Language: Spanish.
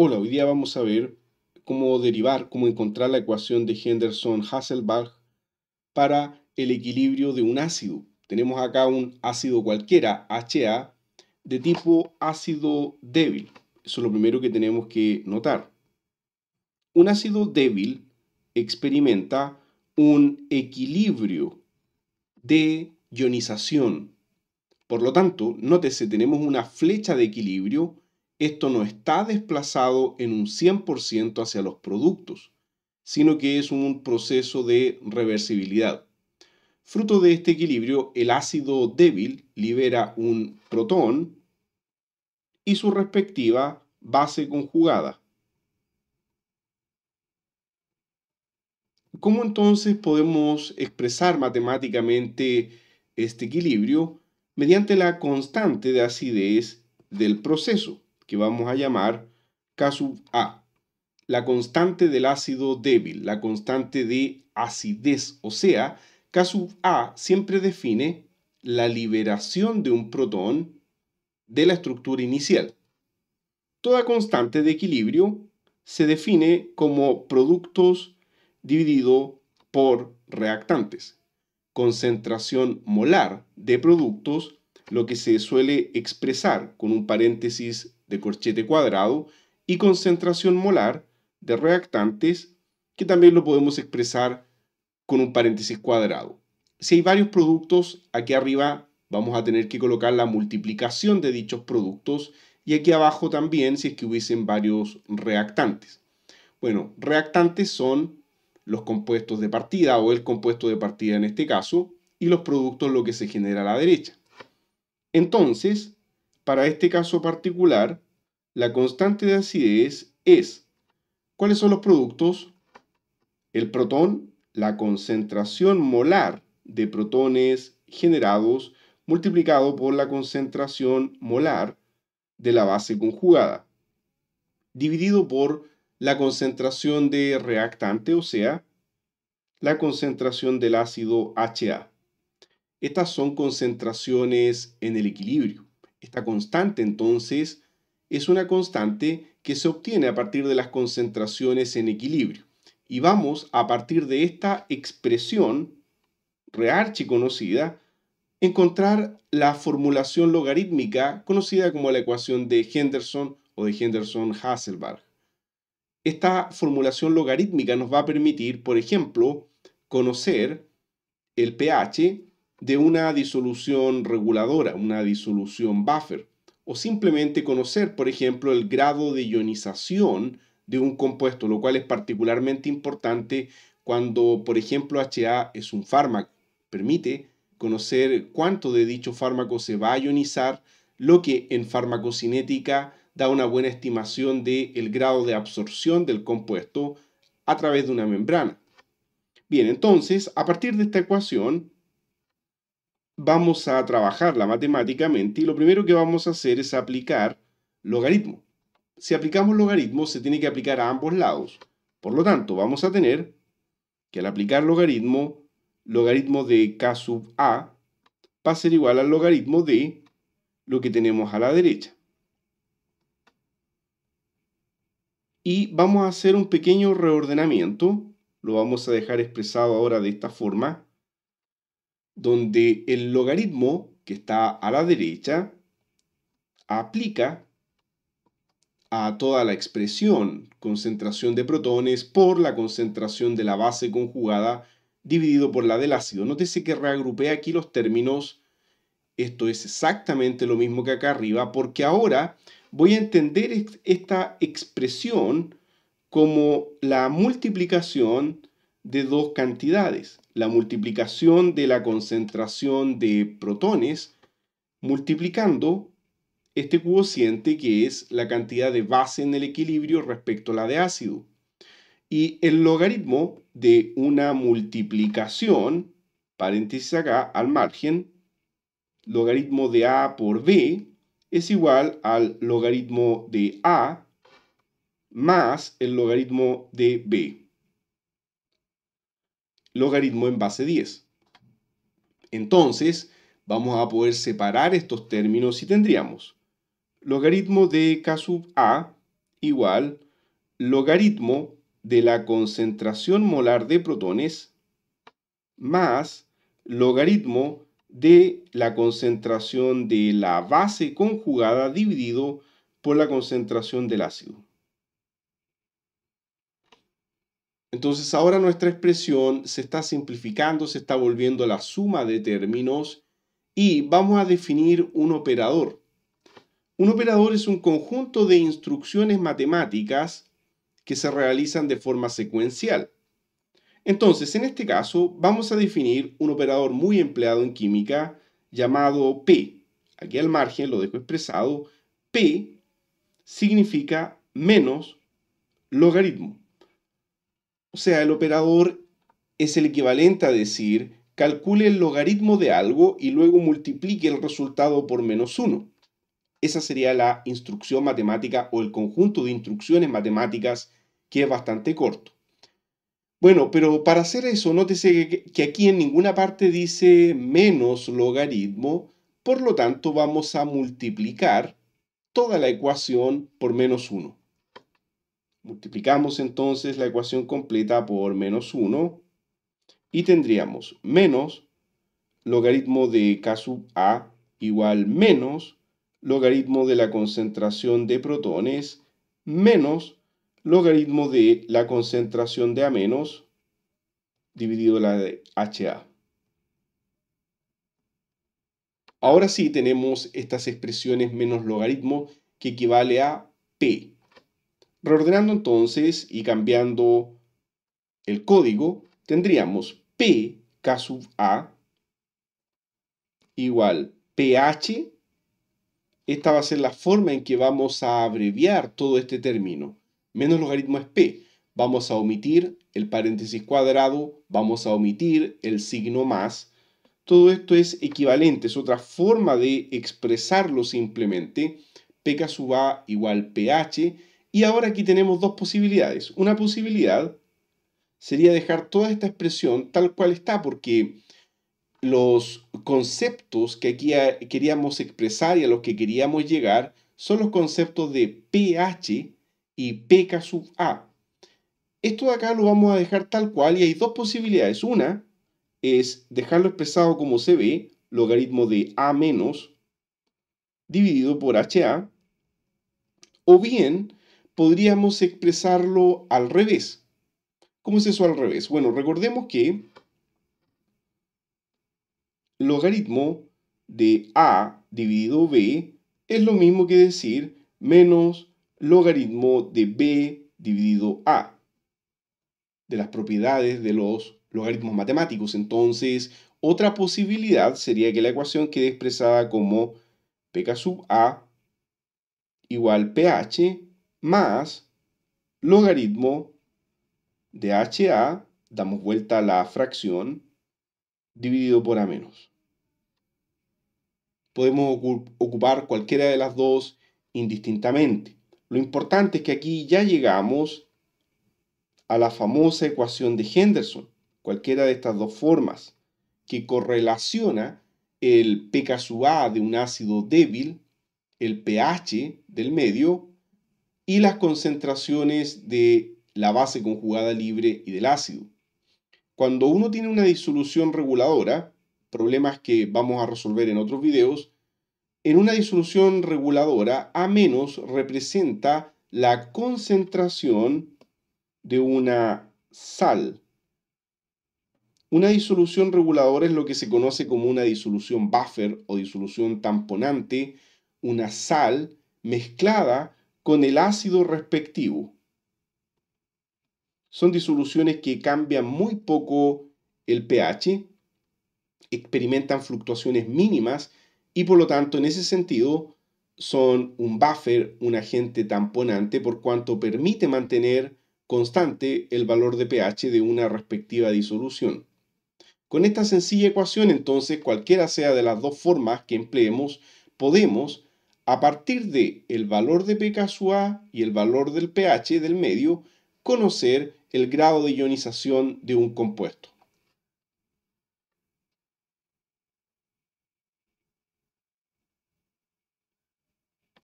Hola, hoy día vamos a ver cómo derivar, cómo encontrar la ecuación de Henderson-Hasselbalch para el equilibrio de un ácido. Tenemos acá un ácido cualquiera, HA, de tipo ácido débil. Eso es lo primero que tenemos que notar. Un ácido débil experimenta un equilibrio de ionización. Por lo tanto, nótese, tenemos una flecha de equilibrio esto no está desplazado en un 100% hacia los productos, sino que es un proceso de reversibilidad. Fruto de este equilibrio, el ácido débil libera un protón y su respectiva base conjugada. ¿Cómo entonces podemos expresar matemáticamente este equilibrio? Mediante la constante de acidez del proceso que vamos a llamar K sub A. La constante del ácido débil, la constante de acidez, o sea, K sub A siempre define la liberación de un protón de la estructura inicial. Toda constante de equilibrio se define como productos dividido por reactantes. Concentración molar de productos, lo que se suele expresar con un paréntesis de corchete cuadrado y concentración molar de reactantes, que también lo podemos expresar con un paréntesis cuadrado. Si hay varios productos, aquí arriba vamos a tener que colocar la multiplicación de dichos productos y aquí abajo también si es que hubiesen varios reactantes. Bueno, reactantes son los compuestos de partida o el compuesto de partida en este caso y los productos lo que se genera a la derecha. Entonces, para este caso particular, la constante de acidez es, ¿cuáles son los productos? El protón, la concentración molar de protones generados multiplicado por la concentración molar de la base conjugada, dividido por la concentración de reactante, o sea, la concentración del ácido HA. Estas son concentraciones en el equilibrio. Esta constante entonces es una constante que se obtiene a partir de las concentraciones en equilibrio. Y vamos a partir de esta expresión rearchi conocida, encontrar la formulación logarítmica conocida como la ecuación de Henderson o de Henderson-Hasselbalch. Esta formulación logarítmica nos va a permitir, por ejemplo, conocer el pH de una disolución reguladora, una disolución buffer, o simplemente conocer, por ejemplo, el grado de ionización de un compuesto, lo cual es particularmente importante cuando, por ejemplo, HA es un fármaco. Permite conocer cuánto de dicho fármaco se va a ionizar, lo que en farmacocinética da una buena estimación del grado de absorción del compuesto a través de una membrana. Bien, entonces, a partir de esta ecuación, vamos a trabajarla matemáticamente y lo primero que vamos a hacer es aplicar logaritmo. Si aplicamos logaritmo, se tiene que aplicar a ambos lados. Por lo tanto, vamos a tener que al aplicar logaritmo, logaritmo de k sub a va a ser igual al logaritmo de lo que tenemos a la derecha. Y vamos a hacer un pequeño reordenamiento. Lo vamos a dejar expresado ahora de esta forma donde el logaritmo que está a la derecha aplica a toda la expresión concentración de protones por la concentración de la base conjugada dividido por la del ácido. Nótese que reagrupé aquí los términos. Esto es exactamente lo mismo que acá arriba, porque ahora voy a entender esta expresión como la multiplicación de dos cantidades, la multiplicación de la concentración de protones multiplicando este cociente que es la cantidad de base en el equilibrio respecto a la de ácido. Y el logaritmo de una multiplicación, paréntesis acá, al margen, logaritmo de A por B es igual al logaritmo de A más el logaritmo de B logaritmo en base 10. Entonces, vamos a poder separar estos términos y tendríamos logaritmo de k sub a igual logaritmo de la concentración molar de protones más logaritmo de la concentración de la base conjugada dividido por la concentración del ácido. Entonces ahora nuestra expresión se está simplificando, se está volviendo a la suma de términos y vamos a definir un operador. Un operador es un conjunto de instrucciones matemáticas que se realizan de forma secuencial. Entonces, en este caso, vamos a definir un operador muy empleado en química llamado P. Aquí al margen lo dejo expresado. P significa menos logaritmo. O sea, el operador es el equivalente a decir, calcule el logaritmo de algo y luego multiplique el resultado por menos 1. Esa sería la instrucción matemática o el conjunto de instrucciones matemáticas que es bastante corto. Bueno, pero para hacer eso, nótese que aquí en ninguna parte dice menos logaritmo, por lo tanto vamos a multiplicar toda la ecuación por menos 1. Multiplicamos entonces la ecuación completa por menos 1 y tendríamos menos logaritmo de K sub A igual menos logaritmo de la concentración de protones menos logaritmo de la concentración de A menos dividido la de HA. Ahora sí tenemos estas expresiones menos logaritmo que equivale a P. Reordenando entonces y cambiando el código, tendríamos P sub A igual PH. Esta va a ser la forma en que vamos a abreviar todo este término. Menos logaritmo es P. Vamos a omitir el paréntesis cuadrado, vamos a omitir el signo más. Todo esto es equivalente, es otra forma de expresarlo simplemente. pKa sub A igual PH y ahora aquí tenemos dos posibilidades. Una posibilidad sería dejar toda esta expresión tal cual está, porque los conceptos que aquí queríamos expresar y a los que queríamos llegar son los conceptos de pH y pK sub A. Esto de acá lo vamos a dejar tal cual y hay dos posibilidades. Una es dejarlo expresado como se ve, logaritmo de A menos dividido por HA, o bien podríamos expresarlo al revés. ¿Cómo es eso al revés? Bueno, recordemos que logaritmo de A dividido B es lo mismo que decir menos logaritmo de B dividido A, de las propiedades de los logaritmos matemáticos. Entonces, otra posibilidad sería que la ecuación quede expresada como pk sub A igual pH más logaritmo de HA, damos vuelta a la fracción, dividido por A menos. Podemos ocupar cualquiera de las dos indistintamente. Lo importante es que aquí ya llegamos a la famosa ecuación de Henderson, cualquiera de estas dos formas, que correlaciona el pKa de un ácido débil, el pH del medio, y las concentraciones de la base conjugada libre y del ácido. Cuando uno tiene una disolución reguladora, problemas que vamos a resolver en otros videos, en una disolución reguladora A- menos representa la concentración de una sal. Una disolución reguladora es lo que se conoce como una disolución buffer o disolución tamponante, una sal mezclada con el ácido respectivo. Son disoluciones que cambian muy poco el pH, experimentan fluctuaciones mínimas y por lo tanto en ese sentido son un buffer, un agente tamponante, por cuanto permite mantener constante el valor de pH de una respectiva disolución. Con esta sencilla ecuación, entonces, cualquiera sea de las dos formas que empleemos, podemos a partir de el valor de pKa y el valor del pH del medio, conocer el grado de ionización de un compuesto.